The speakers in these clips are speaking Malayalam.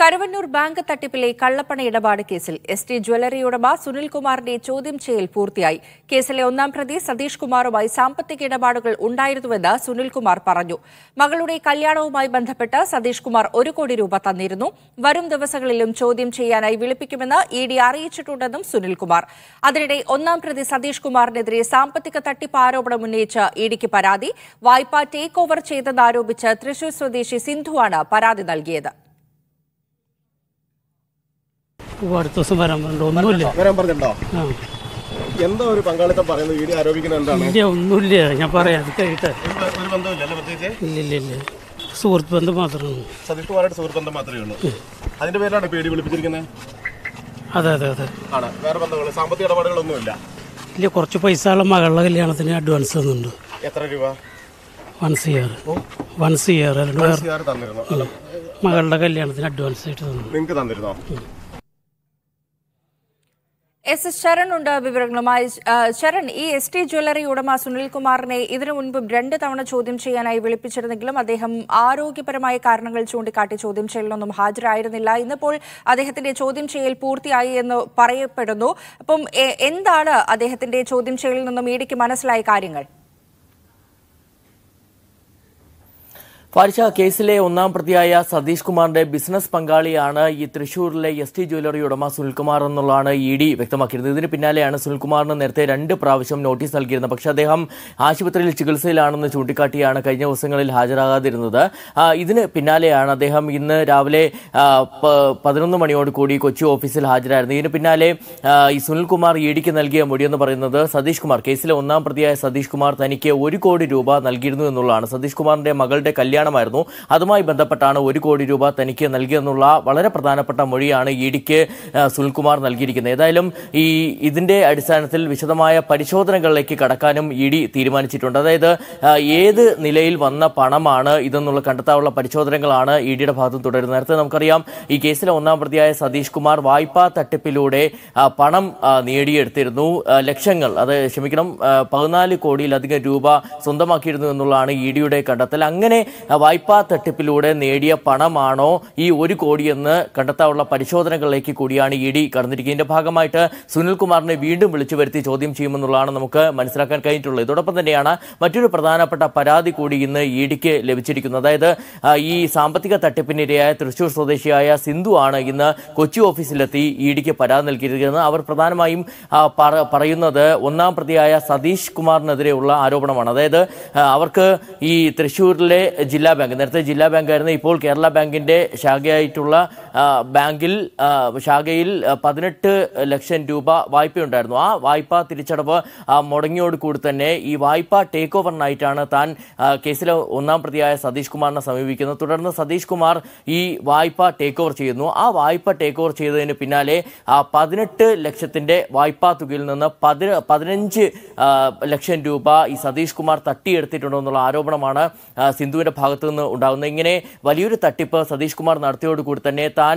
കരുവന്നൂർ ബാങ്ക് തട്ടിപ്പിലെ കള്ളപ്പണ ഇടപാട് കേസിൽ എസ് ടി ജ്വല്ലറി ഉടമ സുനിൽകുമാറിന്റെ ചോദ്യം ചെയ്യൽ പൂർത്തിയായി കേസിലെ ഒന്നാം പ്രതി സതീഷ് കുമാറുമായി സാമ്പത്തിക ഇടപാടുകൾ ഉണ്ടായിരുന്നുവെന്ന് സുനിൽകുമാർ പറഞ്ഞു മകളുടെ കല്യാണവുമായി ബന്ധപ്പെട്ട് സതീഷ് കുമാർ ഒരു കോടി രൂപ തന്നിരുന്നു വരും ദിവസങ്ങളിലും ചോദ്യം ചെയ്യാനായി വിളിപ്പിക്കുമെന്ന് ഇ ഡി അറിയിച്ചിട്ടുണ്ടെന്നും സുനിൽകുമാർ അതിനിടെ ഒന്നാം പ്രതി സതീഷ് കുമാറിനെതിരെ സാമ്പത്തിക തട്ടിപ്പ് ആരോപണം ഉന്നയിച്ച ഇ ഡിക്ക് പരാതി വായ്പ ടേക്ക് ഓവർ ചെയ്തെന്നാരോപിച്ച് തൃശൂർ സ്വദേശി സിന്ധുവാണ് പരാതി നൽകിയത് അടുത്ത ദിവസം വരാൻ പറഞ്ഞിട്ടുണ്ട് ഒന്നുമില്ല വരാൻ പറഞ്ഞിട്ടുണ്ടോ എന്താ ഒരു പങ്കാളിത്തം പറയുന്നത് ഇടി ആരോപിക്കുന്നത് ഇല്ല ഒന്നുമില്ല ഞാൻ പറയാം അത് കഴിയട്ടെ ഒരു ബന്ധമില്ലല്ലോ പ്രത്യേകിച്ച് ഇല്ല ഇല്ല ഇല്ല സുഹൃത്ത് ബന്ധം ഉള്ളൂ സതീഷ് കുമാറായിട്ട് സുഹൃത്ത് ബന്ധം മാത്രമേ ഉള്ളൂ അതിന്റെ പേരിലാണ് പേടി വിളിപ്പിച്ചിരിക്കുന്നത് അതെ അതെ അതെ ആണ് വേറെ ബന്ധങ്ങൾ സാമ്പത്തിക ഇടപാടുകളൊന്നുമില്ല ഇല്ല കുറച്ച് പൈസ ഉള്ള മകളുടെ കല്യാണത്തിന് അഡ്വാൻസ് തന്നിട്ടുണ്ട് എത്ര രൂപ വൺസ് ഇയർ വൺസ് ഇയർ മകളുടെ കല്യാണത്തിന് അഡ്വാൻസ് ആയിട്ട് തന്നു നിങ്ങൾക്ക് തന്നിരുന്നോ എസ് ശരൺ ഉണ്ട് വിവരങ്ങളുമായി ശരൺ ഈ എസ് ടി ജ്വല്ലറി ഉടമ സുനിൽകുമാറിനെ ഇതിനു മുൻപും രണ്ട് തവണ ചോദ്യം ചെയ്യാനായി വിളിപ്പിച്ചിരുന്നെങ്കിലും അദ്ദേഹം ആരോഗ്യപരമായ കാരണങ്ങൾ ചൂണ്ടിക്കാട്ടി ചോദ്യം ചെയ്യലിനൊന്നും ഹാജരായിരുന്നില്ല ഇന്നിപ്പോൾ അദ്ദേഹത്തിന്റെ ചോദ്യം ചെയ്യൽ പൂർത്തിയായി എന്ന് പറയപ്പെടുന്നു അപ്പം എന്താണ് അദ്ദേഹത്തിന്റെ ചോദ്യം ചെയ്യലിൽ നിന്നും ഇടയ്ക്ക് മനസ്സിലായ കാര്യങ്ങൾ പാരിശ കേസിലെ ഒന്നാം പ്രതിയായ സതീഷ് കുമാറിന്റെ ബിസിനസ് പങ്കാളിയാണ് ഈ തൃശൂരിലെ എസ് ടി ജ്വല്ലറി ഉടമ സുനിൽകുമാർ എന്നുള്ളതാണ് ഇ ഡി വ്യക്തമാക്കിയിരുന്നത് ഇതിന് പിന്നാലെയാണ് സുനിൽകുമാറിന് നേരത്തെ രണ്ട് പ്രാവശ്യം നോട്ടീസ് നൽകിയിരുന്നത് പക്ഷേ അദ്ദേഹം ആശുപത്രിയിൽ ചികിത്സയിലാണെന്ന് ചൂണ്ടിക്കാട്ടിയാണ് കഴിഞ്ഞ ദിവസങ്ങളിൽ ഹാജരാകാതിരുന്നത് ഇതിന് പിന്നാലെയാണ് അദ്ദേഹം ഇന്ന് രാവിലെ പതിനൊന്ന് മണിയോട് കൂടി കൊച്ചി ഓഫീസിൽ ഹാജരായിരുന്നു ഇതിന് പിന്നാലെ ഈ സുനിൽകുമാർ ഇ ഡിക്ക് നൽകിയ മൊഴിയെന്ന് പറയുന്നത് സതീഷ് കുമാർ കേസിലെ ഒന്നാം പ്രതിയായ സതീഷ് കുമാർ തനിക്ക് ഒരു കോടി രൂപ നൽകിയിരുന്നു എന്നുള്ളതാണ് സതീഷ് കുമാറിന്റെ മകളുടെ കല്യാണം കല്യാണമായിരുന്നു അതുമായി ബന്ധപ്പെട്ടാണ് ഒരു കോടി രൂപ തനിക്ക് നൽകിയെന്നുള്ള വളരെ പ്രധാനപ്പെട്ട മൊഴിയാണ് ഇ ഡിക്ക് സുനിൽകുമാർ നൽകിയിരിക്കുന്നത് ഏതായാലും ഈ ഇതിന്റെ അടിസ്ഥാനത്തിൽ വിശദമായ പരിശോധനകളിലേക്ക് കടക്കാനും ഇ ഡി തീരുമാനിച്ചിട്ടുണ്ട് അതായത് ഏത് നിലയിൽ വന്ന പണമാണ് ഇതെന്നുള്ള കണ്ടെത്താനുള്ള പരിശോധനകളാണ് ഇ ഡിയുടെ ഭാഗത്തും തുടരുന്നത് നേരത്തെ നമുക്കറിയാം ഈ കേസിലെ ഒന്നാം പ്രതിയായ സതീഷ് കുമാർ വായ്പാ തട്ടിപ്പിലൂടെ പണം നേടിയെടുത്തിരുന്നു ലക്ഷങ്ങൾ അത് ക്ഷമിക്കണം പതിനാല് കോടിയിലധികം രൂപ സ്വന്തമാക്കിയിരുന്നു എന്നുള്ളതാണ് ഇ ഡിയുടെ കണ്ടെത്തൽ അങ്ങനെ വായ്പാ തട്ടിപ്പിലൂടെ നേടിയ പണമാണോ ഈ ഒരു കോടിയെന്ന് കണ്ടെത്താനുള്ള പരിശോധനകളിലേക്ക് കൂടിയാണ് ഇ ഡി കടന്നിരിക്കുന്നത് ഇതിന്റെ ഭാഗമായിട്ട് സുനിൽകുമാറിനെ വീണ്ടും വിളിച്ചു വരുത്തി ചോദ്യം ചെയ്യുമെന്നുള്ളതാണ് നമുക്ക് മനസ്സിലാക്കാൻ കഴിഞ്ഞിട്ടുള്ളത് ഇതോടൊപ്പം തന്നെയാണ് മറ്റൊരു പ്രധാനപ്പെട്ട പരാതി കൂടി ഇന്ന് ഇ ഡിക്ക് ലഭിച്ചിരിക്കുന്നത് അതായത് ഈ സാമ്പത്തിക തട്ടിപ്പിനിരയായ തൃശൂർ സ്വദേശിയായ സിന്ധു ആണ് ഇന്ന് കൊച്ചി ഓഫീസിലെത്തി ഇ ഡിക്ക് പരാതി നൽകിയിരിക്കുന്നത് അവർ പ്രധാനമായും പറയുന്നത് ഒന്നാം പ്രതിയായ സതീഷ് കുമാറിനെതിരെയുള്ള ആരോപണമാണ് അതായത് അവർക്ക് ഈ തൃശൂരിലെ ജില്ലാ ബാങ്ക് നേരത്തെ ജില്ലാ ബാങ്കായിരുന്നു ഇപ്പോൾ കേരള ബാങ്കിൻ്റെ ശാഖയായിട്ടുള്ള ബാങ്കിൽ ശാഖയിൽ പതിനെട്ട് ലക്ഷം രൂപ വായ്പയുണ്ടായിരുന്നു ആ വായ്പ തിരിച്ചടവ് മുടങ്ങിയോടുകൂടി തന്നെ ഈ വായ്പ ടേക്ക് ഓവറിനായിട്ടാണ് താൻ കേസിലെ ഒന്നാം പ്രതിയായ സതീഷ് കുമാറിനെ സമീപിക്കുന്നത് തുടർന്ന് സതീഷ് കുമാർ ഈ വായ്പ ടേക്ക് ഓവർ ചെയ്യുന്നു ആ വായ്പ ടേക്ക് ഓവർ ചെയ്തതിന് പിന്നാലെ പതിനെട്ട് ലക്ഷത്തിൻ്റെ വായ്പാ തുകയിൽ നിന്ന് പതി പതിനഞ്ച് ലക്ഷം രൂപ ഈ സതീഷ് കുമാർ തട്ടിയെടുത്തിട്ടുണ്ടോ എന്നുള്ള ആരോപണമാണ് സിന്ധുവിൻ്റെ ഭാഗം ഭാഗത്തു നിന്ന് ഉണ്ടാകുന്നത് ഇങ്ങനെ വലിയൊരു തട്ടിപ്പ് സതീഷ് കുമാർ നടത്തിയോടുകൂടി തന്നെ താൻ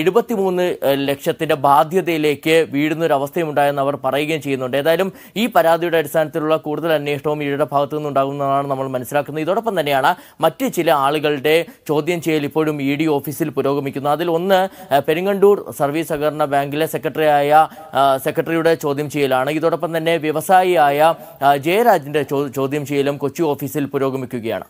എഴുപത്തിമൂന്ന് ലക്ഷത്തിന്റെ ബാധ്യതയിലേക്ക് ഉണ്ടായെന്ന് അവർ പറയുകയും ചെയ്യുന്നുണ്ട് ഏതായാലും ഈ പരാതിയുടെ അടിസ്ഥാനത്തിലുള്ള കൂടുതൽ അന്വേഷണവും ഇഴയുടെ ഭാഗത്തു നിന്നുണ്ടാകുന്നതാണ് നമ്മൾ മനസ്സിലാക്കുന്നത് ഇതോടൊപ്പം തന്നെയാണ് മറ്റ് ചില ആളുകളുടെ ചോദ്യം ചെയ്യൽ ഇപ്പോഴും ഇ ഡി ഓഫീസിൽ പുരോഗമിക്കുന്നു അതിൽ ഒന്ന് പെരിങ്ങണ്ടൂർ സർവീസ് സഹകരണ ബാങ്കിലെ സെക്രട്ടറിയായ സെക്രട്ടറിയുടെ ചോദ്യം ചെയ്യലാണ് ഇതോടൊപ്പം തന്നെ വ്യവസായിയായ ജയരാജിന്റെ ചോദ്യം ചെയ്യലും കൊച്ചി ഓഫീസിൽ പുരോഗമിക്കുകയാണ്